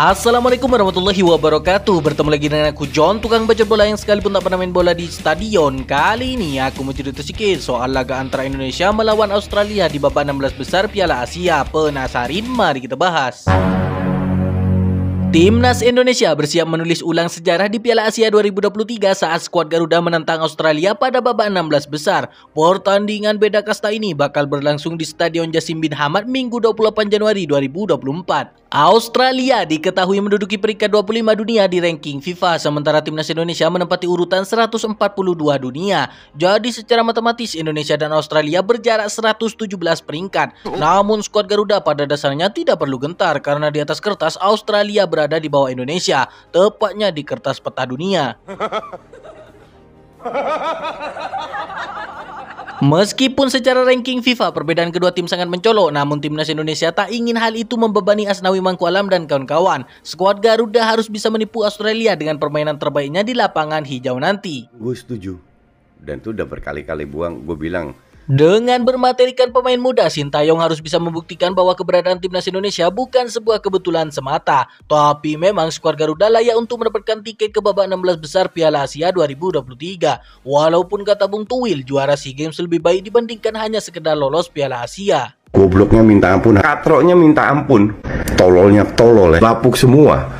Assalamualaikum warahmatullahi wabarakatuh Bertemu lagi dengan aku John Tukang baca bola yang sekalipun tak pernah main bola di stadion Kali ini aku mau cerita sikit soal laga antara Indonesia melawan Australia di babak 16 besar Piala Asia Penasarin? Mari kita bahas Timnas Indonesia bersiap menulis ulang sejarah di Piala Asia 2023 saat skuad Garuda menentang Australia pada babak 16 besar. Pertandingan beda kasta ini bakal berlangsung di Stadion Jasim bin Hamad Minggu 28 Januari 2024. Australia diketahui menduduki peringkat 25 dunia di ranking FIFA, sementara Timnas Indonesia menempati urutan 142 dunia. Jadi secara matematis Indonesia dan Australia berjarak 117 peringkat. Namun skuad Garuda pada dasarnya tidak perlu gentar karena di atas kertas Australia ber berada di bawah Indonesia, tepatnya di kertas peta dunia. Meskipun secara ranking FIFA perbedaan kedua tim sangat mencolok, namun timnas Indonesia tak ingin hal itu membebani Asnawi Mangku Alam dan kawan-kawan. Skuad Garuda harus bisa menipu Australia dengan permainan terbaiknya di lapangan hijau nanti. Gue setuju. Dan tuh udah berkali-kali buang, gue bilang dengan bermaterikan pemain muda, Sintayong harus bisa membuktikan bahwa keberadaan timnas Indonesia bukan sebuah kebetulan semata. Tapi memang skuad Garuda layak untuk mendapatkan tiket ke babak 16 besar Piala Asia 2023. Walaupun kata Bung Tuwil, juara SEA Games lebih baik dibandingkan hanya sekedar lolos Piala Asia. Gobloknya minta ampun, katroknya minta ampun, tololnya tolol, eh. lapuk semua.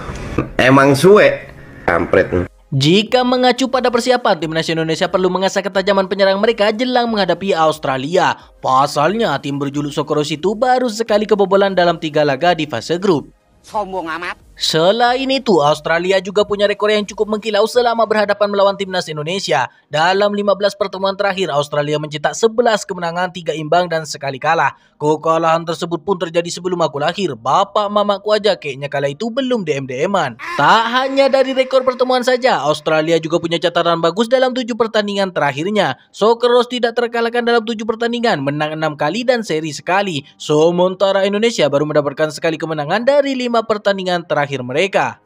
Emang suwe, kampret. Jika mengacu pada persiapan, timnas Indonesia perlu mengasah ketajaman penyerang mereka jelang menghadapi Australia. Pasalnya, tim berjuluk Sokoros itu baru sekali kebobolan dalam tiga laga di fase grup. Sombong amat. Selain itu, Australia juga punya rekor yang cukup mengkilau selama berhadapan melawan timnas Indonesia. Dalam 15 pertemuan terakhir, Australia mencetak 11 kemenangan, 3 imbang, dan sekali kalah. Kekalahan tersebut pun terjadi sebelum aku lahir. Bapak mamaku aja kayaknya kala itu belum DM-DM-an. Tak hanya dari rekor pertemuan saja, Australia juga punya catatan bagus dalam 7 pertandingan terakhirnya. Sokeros tidak terkalahkan dalam 7 pertandingan, menang 6 kali dan seri sekali. Sementara Indonesia baru mendapatkan sekali kemenangan dari 5 pertandingan terakhir terakhir mereka.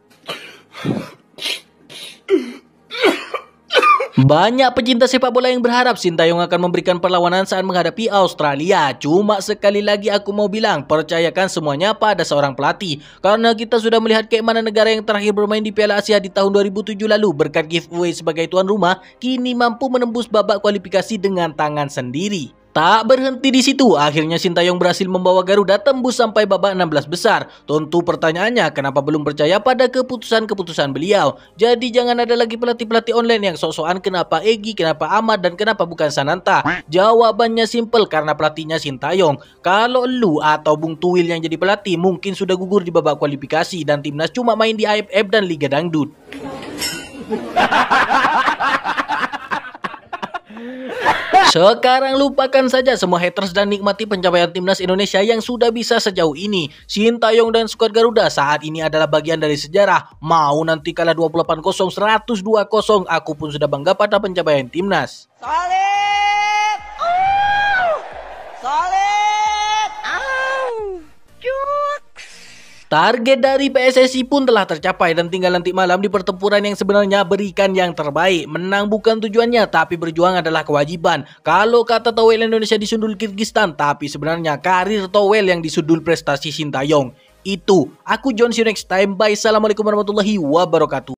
Banyak pecinta sepak bola yang berharap Sintayong akan memberikan perlawanan saat menghadapi Australia. Cuma sekali lagi aku mau bilang, percayakan semuanya pada seorang pelatih. Karena kita sudah melihat keimanan negara yang terakhir bermain di Piala Asia di tahun 2007 lalu berkat giveaway sebagai tuan rumah, kini mampu menembus babak kualifikasi dengan tangan sendiri. Tak berhenti di situ, akhirnya Sintayong berhasil membawa Garuda tembus sampai babak 16 besar. Tentu pertanyaannya, kenapa belum percaya pada keputusan-keputusan beliau? Jadi jangan ada lagi pelatih-pelatih online yang sok-sokan kenapa Egi, kenapa Ahmad, dan kenapa bukan Sananta. Jawabannya simple, karena pelatihnya Sintayong. Kalau lu atau Bung Tuwil yang jadi pelatih, mungkin sudah gugur di babak kualifikasi dan timnas cuma main di AFF dan Liga Dangdut. Sekarang lupakan saja semua haters dan nikmati pencapaian timnas Indonesia yang sudah bisa sejauh ini. sintayong dan skuad Garuda saat ini adalah bagian dari sejarah. Mau nanti kalah 28-0, 102-0, aku pun sudah bangga pada pencapaian timnas. Salih! Target dari PSSI pun telah tercapai dan tinggal nanti malam di pertempuran yang sebenarnya berikan yang terbaik. Menang bukan tujuannya, tapi berjuang adalah kewajiban. Kalau kata Towel Indonesia disundul Kirgistan, tapi sebenarnya karir Towel yang disundul prestasi Sintayong. Itu, aku John, see you time. Bye, Assalamualaikum warahmatullahi wabarakatuh.